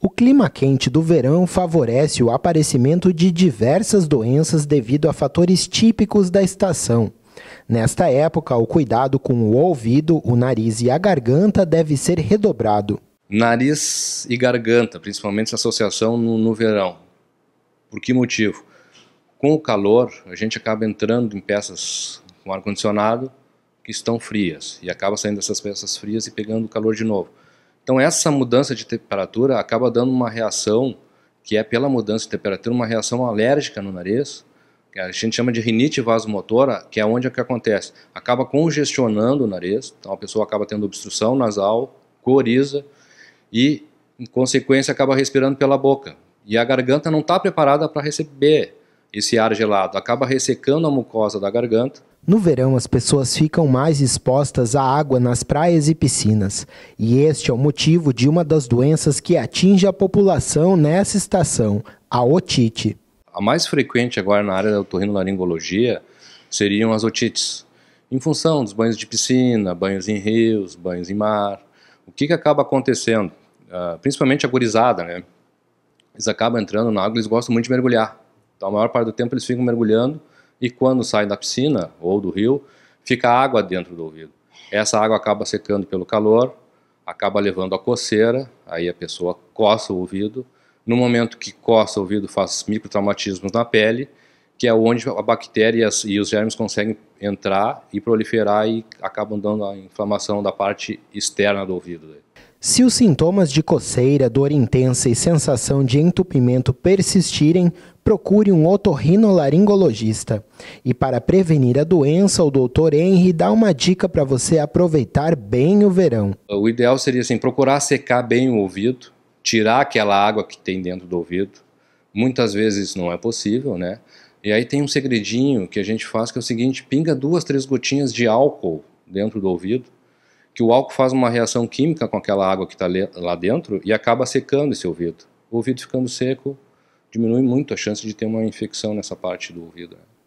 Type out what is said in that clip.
O clima quente do verão favorece o aparecimento de diversas doenças devido a fatores típicos da estação. Nesta época, o cuidado com o ouvido, o nariz e a garganta deve ser redobrado. Nariz e garganta, principalmente essa associação no, no verão. Por que motivo? Com o calor, a gente acaba entrando em peças com ar-condicionado que estão frias e acaba saindo essas peças frias e pegando o calor de novo. Então essa mudança de temperatura acaba dando uma reação, que é pela mudança de temperatura, uma reação alérgica no nariz, que a gente chama de rinite vasomotora, que é onde é que acontece. Acaba congestionando o nariz, então a pessoa acaba tendo obstrução nasal, coriza e, em consequência, acaba respirando pela boca. E a garganta não está preparada para receber esse ar gelado, acaba ressecando a mucosa da garganta no verão, as pessoas ficam mais expostas à água nas praias e piscinas, e este é o motivo de uma das doenças que atinge a população nessa estação, a otite. A mais frequente agora na área da otorrinolaringologia seriam as otites, em função dos banhos de piscina, banhos em rios, banhos em mar. O que, que acaba acontecendo? Uh, principalmente a gurizada, né? Eles acabam entrando na água, eles gostam muito de mergulhar. Então, a maior parte do tempo eles ficam mergulhando, e quando sai da piscina ou do rio, fica água dentro do ouvido. Essa água acaba secando pelo calor, acaba levando a coceira, aí a pessoa coça o ouvido. No momento que coça o ouvido, faz microtraumatismos na pele, que é onde a bactéria e, e os germes conseguem entrar e proliferar e acabam dando a inflamação da parte externa do ouvido. Se os sintomas de coceira, dor intensa e sensação de entupimento persistirem, procure um otorrinolaringologista. E para prevenir a doença, o Dr. Henry dá uma dica para você aproveitar bem o verão. O ideal seria assim, procurar secar bem o ouvido, tirar aquela água que tem dentro do ouvido. Muitas vezes isso não é possível, né? E aí tem um segredinho que a gente faz que é o seguinte: pinga duas, três gotinhas de álcool dentro do ouvido que o álcool faz uma reação química com aquela água que está lá dentro e acaba secando esse ouvido. O ouvido ficando seco diminui muito a chance de ter uma infecção nessa parte do ouvido. Né?